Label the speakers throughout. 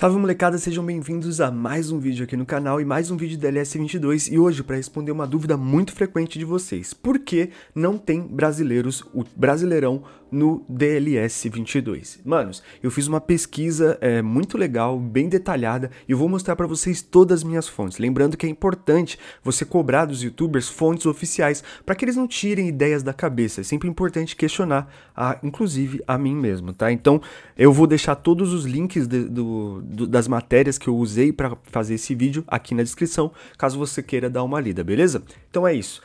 Speaker 1: Salve molecada, sejam bem-vindos a mais um vídeo aqui no canal e mais um vídeo da LS22 e hoje para responder uma dúvida muito frequente de vocês, por que não tem brasileiros, o brasileirão no DLS22? Manos, eu fiz uma pesquisa é, muito legal, bem detalhada e eu vou mostrar para vocês todas as minhas fontes, lembrando que é importante você cobrar dos youtubers fontes oficiais para que eles não tirem ideias da cabeça, é sempre importante questionar, a, inclusive a mim mesmo, tá? Então eu vou deixar todos os links de, do do, das matérias que eu usei para fazer esse vídeo aqui na descrição, caso você queira dar uma lida, beleza? Então é isso.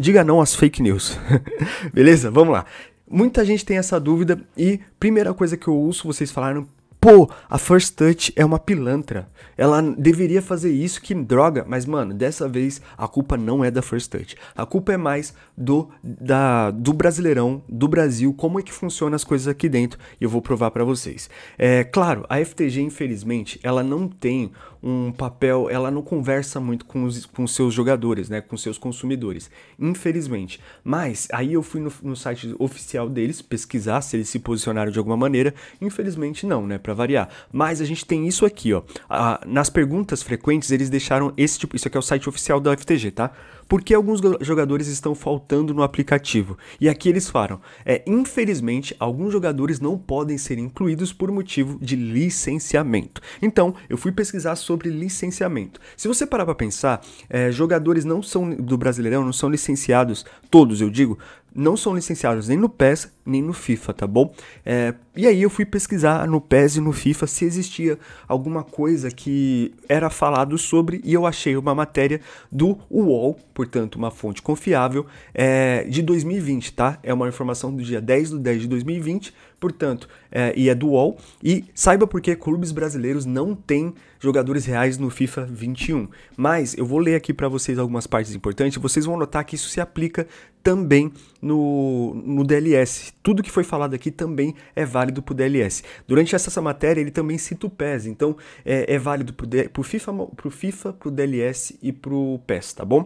Speaker 1: diga não às fake news. beleza? Vamos lá. Muita gente tem essa dúvida e primeira coisa que eu ouço vocês falaram. Pô, a First Touch é uma pilantra. Ela deveria fazer isso, que droga. Mas, mano, dessa vez a culpa não é da First Touch. A culpa é mais do, da, do brasileirão, do Brasil, como é que funciona as coisas aqui dentro. E eu vou provar para vocês. É claro, a FTG, infelizmente, ela não tem um papel, ela não conversa muito com os com seus jogadores, né? Com seus consumidores. Infelizmente. Mas aí eu fui no, no site oficial deles pesquisar se eles se posicionaram de alguma maneira. Infelizmente, não, né? Pra variar. Mas a gente tem isso aqui, ó. Ah, nas perguntas frequentes, eles deixaram esse tipo. Isso aqui é o site oficial da FTG, tá? Por que alguns jogadores estão faltando no aplicativo? E aqui eles falam: é, infelizmente, alguns jogadores não podem ser incluídos por motivo de licenciamento. Então, eu fui pesquisar sobre licenciamento. Se você parar para pensar, é, jogadores não são do Brasileirão, não são licenciados, todos eu digo, não são licenciados nem no PES nem no FIFA, tá bom? É, e aí eu fui pesquisar no PES e no FIFA se existia alguma coisa que era falado sobre e eu achei uma matéria do UOL portanto, uma fonte confiável, é de 2020, tá? É uma informação do dia 10 do 10 de 2020, Portanto, é, e é do UOL. E saiba por que clubes brasileiros não têm jogadores reais no FIFA 21. Mas eu vou ler aqui para vocês algumas partes importantes. Vocês vão notar que isso se aplica também no, no DLS. Tudo que foi falado aqui também é válido para o DLS. Durante essa, matéria, ele também cita o PES. Então, é, é válido para o FIFA, FIFA, para o DLS e para o PES, tá bom?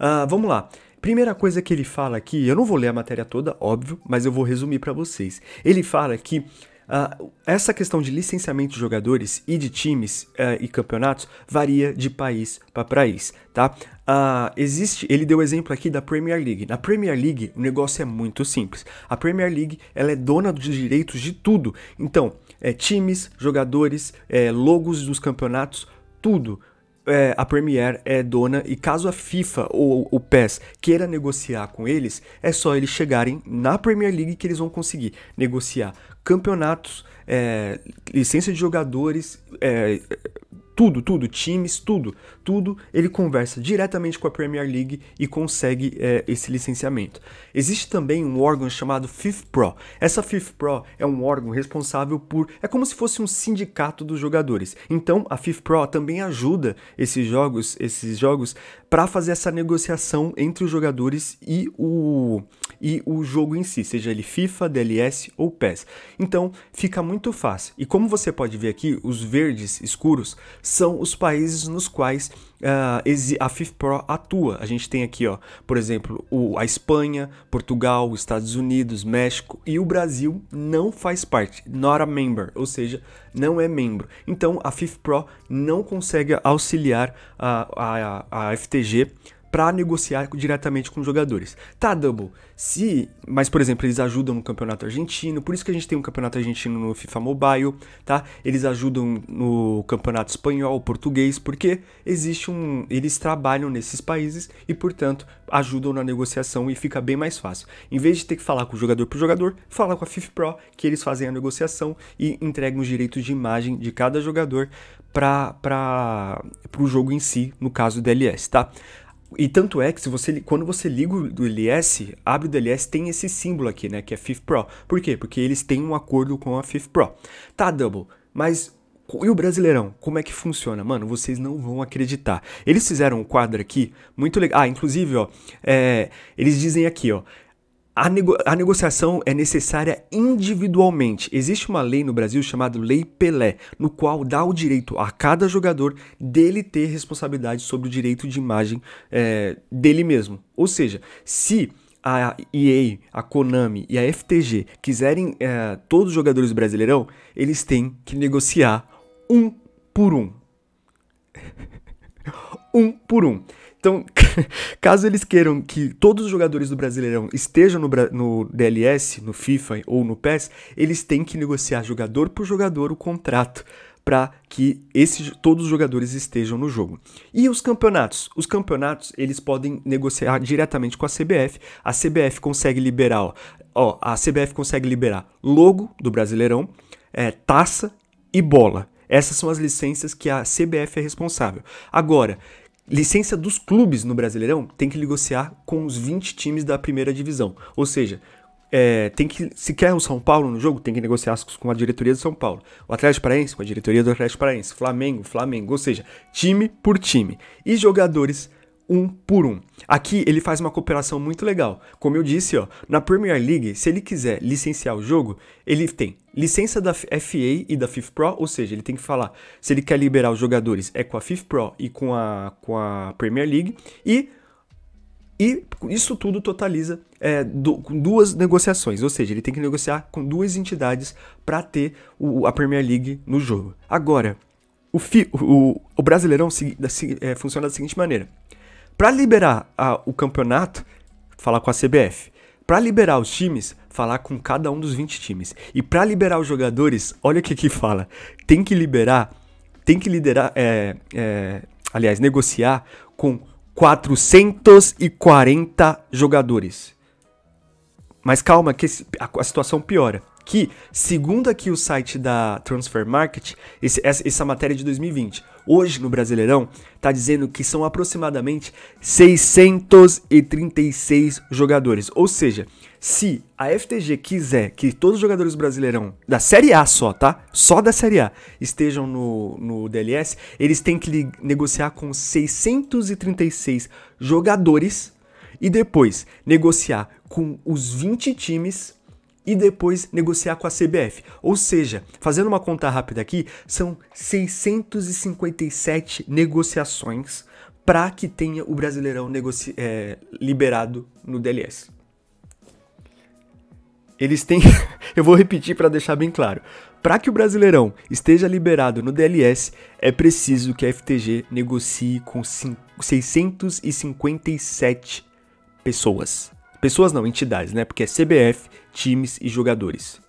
Speaker 1: Uh, vamos lá. Primeira coisa que ele fala aqui, eu não vou ler a matéria toda, óbvio, mas eu vou resumir para vocês. Ele fala que uh, essa questão de licenciamento de jogadores e de times uh, e campeonatos varia de país para país, tá? Uh, existe, ele deu exemplo aqui da Premier League. Na Premier League, o negócio é muito simples. A Premier League, ela é dona dos direitos de tudo. Então, é, times, jogadores, é, logos dos campeonatos, tudo é, a Premier é dona e caso a FIFA ou o PES queira negociar com eles, é só eles chegarem na Premier League que eles vão conseguir negociar campeonatos, é, licença de jogadores, é, tudo, tudo, times, tudo, tudo, ele conversa diretamente com a Premier League e consegue é, esse licenciamento. Existe também um órgão chamado FIFPro. Essa FIFPro é um órgão responsável por. É como se fosse um sindicato dos jogadores. Então a FIFPro também ajuda esses jogos, esses jogos, para fazer essa negociação entre os jogadores e o e o jogo em si, seja ele FIFA, DLS ou PES. Então fica muito fácil. E como você pode ver aqui, os verdes escuros são os países nos quais uh, a FIFPro atua. A gente tem aqui, ó, por exemplo, o, a Espanha, Portugal, Estados Unidos, México e o Brasil não faz parte, not a member, ou seja, não é membro. Então a FIFPro não consegue auxiliar a, a, a FTG para negociar diretamente com os jogadores. Tá, Double, se. Mas, por exemplo, eles ajudam no campeonato argentino, por isso que a gente tem um campeonato argentino no FIFA Mobile, tá? Eles ajudam no campeonato espanhol, português, porque existe um. Eles trabalham nesses países e, portanto, ajudam na negociação e fica bem mais fácil. Em vez de ter que falar com o jogador por jogador, fala com a FIFA Pro, que eles fazem a negociação e entregam os direitos de imagem de cada jogador para o jogo em si, no caso do DLS, tá? E tanto é que se você, quando você liga o DLS, abre o DLS, tem esse símbolo aqui, né? Que é FIF Pro. Por quê? Porque eles têm um acordo com a FIF Pro. Tá, Double, mas e o Brasileirão, como é que funciona? Mano, vocês não vão acreditar. Eles fizeram um quadro aqui, muito legal. Ah, inclusive, ó, é, eles dizem aqui, ó, a, nego a, negociação é necessária individualmente. Existe uma lei no Brasil chamada Lei Pelé, no qual dá o direito a cada jogador dele ter responsabilidade sobre o direito de imagem é, dele mesmo. Ou seja, se a EA, a Konami e a FTG quiserem é, todos os jogadores do Brasileirão, eles têm que negociar um por um. um por um. Então, caso eles queiram que todos os jogadores do Brasileirão estejam no, no DLS, no FIFA ou no PES, eles têm que negociar jogador por jogador o contrato para que esse, todos os jogadores estejam no jogo. E os campeonatos? Os campeonatos eles podem negociar diretamente com a CBF. A CBF consegue liberar, ó, ó a CBF consegue liberar logo do Brasileirão, é, taça e bola. Essas são as licenças que a CBF é responsável. Agora, licença dos clubes no Brasileirão tem que negociar com os 20 times da primeira divisão. Ou seja, é, tem que se quer o São Paulo no jogo, tem que negociar com a diretoria do São Paulo. O Atlético Paranaense com a diretoria do Atlético Paranaense, Flamengo, Flamengo, ou seja, time por time. E jogadores um por um. Aqui ele faz uma cooperação muito legal. Como eu disse, ó, na Premier League, se ele quiser licenciar o jogo, ele tem licença da FA e da FIFPro, ou seja, ele tem que falar se ele quer liberar os jogadores é com a FIFPro e com a, com a Premier League e e isso tudo totaliza é, do, com duas negociações, ou seja, ele tem que negociar com duas entidades para ter o, a Premier League no jogo. Agora, o, fi, o, o Brasileirão se, da, se, é, funciona da seguinte maneira: para liberar a, o campeonato, falar com a CBF. Para liberar os times, falar com cada um dos 20 times. E para liberar os jogadores, olha o que aqui fala. Tem que liberar, tem que liderar, é, é, aliás, negociar com 440 jogadores. Mas calma que esse, a, a situação piora que, segundo aqui o site da Transfer Market, esse, essa, essa, matéria é de 2020, hoje no Brasileirão, está dizendo que são aproximadamente 636 jogadores. Ou seja, se a FTG quiser que todos os jogadores do Brasileirão, da Série A só, tá? Só da Série A, estejam no, no DLS, eles têm que negociar com 636 jogadores e depois negociar com os 20 times e depois negociar com a CBF. Ou seja, fazendo uma conta rápida aqui, são 657 negociações para que tenha o Brasileirão é, liberado no DLS. Eles têm, eu vou repetir para deixar bem claro. Para que o Brasileirão esteja liberado no DLS, é preciso que a FTG negocie com 657 pessoas. Pessoas não, entidades, né? Porque é CBF, times e jogadores.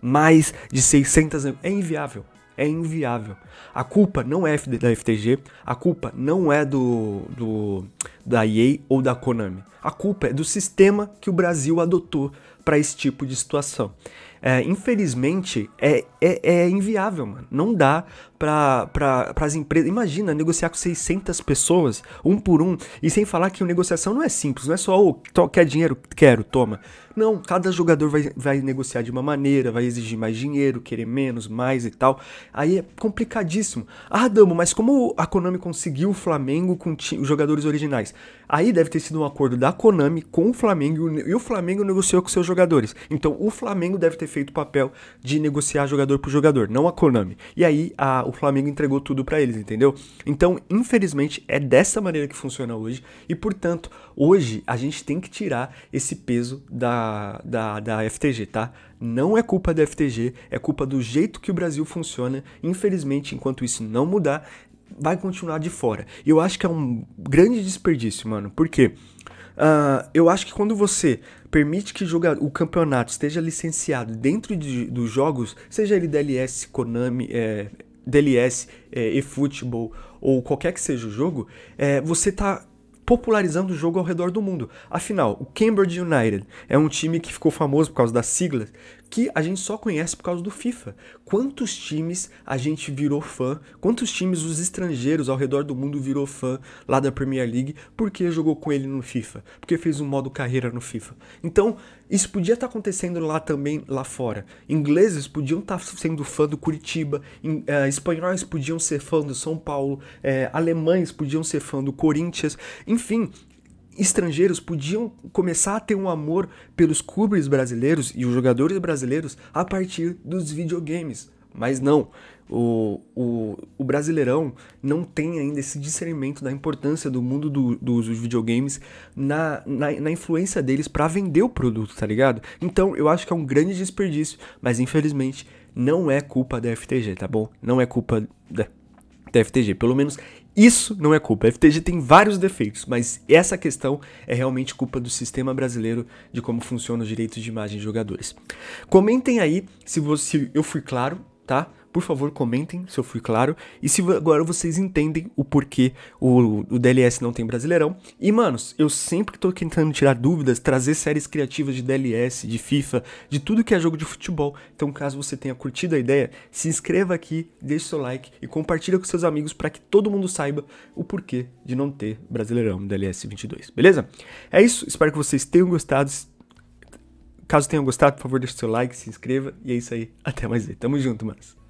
Speaker 1: Mais de 600. É inviável. É inviável. A culpa não é da FTG, a culpa não é do, do da EA ou da Konami. A culpa é do sistema que o Brasil adotou para esse tipo de situação. É, infelizmente, é, é, é inviável, mano. Não dá para as empresas. Imagina negociar com 600 pessoas, um por um, e sem falar que negociação não é simples, não é só, oh, quer dinheiro? Quero, toma. Não, cada jogador vai, vai negociar de uma maneira, vai exigir mais dinheiro, querer menos, mais e tal. Aí é complicadíssimo. Ah, Damo, mas como a Konami conseguiu o Flamengo com os jogadores originais? Aí deve ter sido um acordo da Konami com o Flamengo e o Flamengo negociou com seus jogadores. Então o Flamengo deve ter feito o papel de negociar jogador por jogador, não a Konami. E aí a, o Flamengo entregou tudo para eles, entendeu? Então, infelizmente, é dessa maneira que funciona hoje e, portanto, hoje a gente tem que tirar esse peso da, da, da FTG, tá? Não é culpa da FTG, é culpa do jeito que o Brasil funciona. Infelizmente, enquanto isso não mudar, vai continuar de fora. E eu acho que é um grande desperdício, mano, porque uh, ah, eu acho que quando você permite que o campeonato esteja licenciado dentro de, dos jogos, seja ele DLS, Konami, é, DLS, é, é, eFootball ou qualquer que seja o jogo, é, você está popularizando o jogo ao redor do mundo. Afinal, o Cambridge United é um time que ficou famoso por causa das siglas que a gente só conhece por causa do FIFA. Quantos times a gente virou fã, quantos times os estrangeiros ao redor do mundo virou fã lá da Premier League porque jogou com ele no FIFA, porque fez um modo carreira no FIFA. Então, isso podia estar tá acontecendo lá também, lá fora. Ingleses podiam estar tá sendo fã do Curitiba, em, eh, espanhóis podiam ser fã do São Paulo, eh, alemães podiam ser fã do Corinthians, enfim, estrangeiros podiam começar a ter um amor pelos clubes brasileiros e os jogadores brasileiros a partir dos videogames. Mas não, o, o, o brasileirão não tem ainda esse discernimento da importância do mundo do, dos videogames na, na, na influência deles para vender o produto, tá ligado? Então eu acho que é um grande desperdício, mas infelizmente não é culpa da FTG, tá bom? Não é culpa da, da FTG. Pelo menos isso não é culpa. A FTG tem vários defeitos, mas essa questão é realmente culpa do sistema brasileiro de como funciona os direitos de imagem de jogadores. Comentem aí se, você, eu fui claro, tá? Por favor, comentem se eu fui claro e se agora vocês entendem o porquê o, o DLS não tem Brasileirão. E, manos, eu sempre tô tentando tirar dúvidas, trazer séries criativas de DLS, de FIFA, de tudo que é jogo de futebol. Então, caso você tenha curtido a ideia, se inscreva aqui, deixe seu like e compartilha com seus amigos para que todo mundo saiba o porquê de não ter Brasileirão no DLS 22, beleza? É isso, espero que vocês tenham gostado. Caso tenham gostado, por favor, deixe seu like, se inscreva. E é isso aí. Até mais aí. Tamo junto, manos.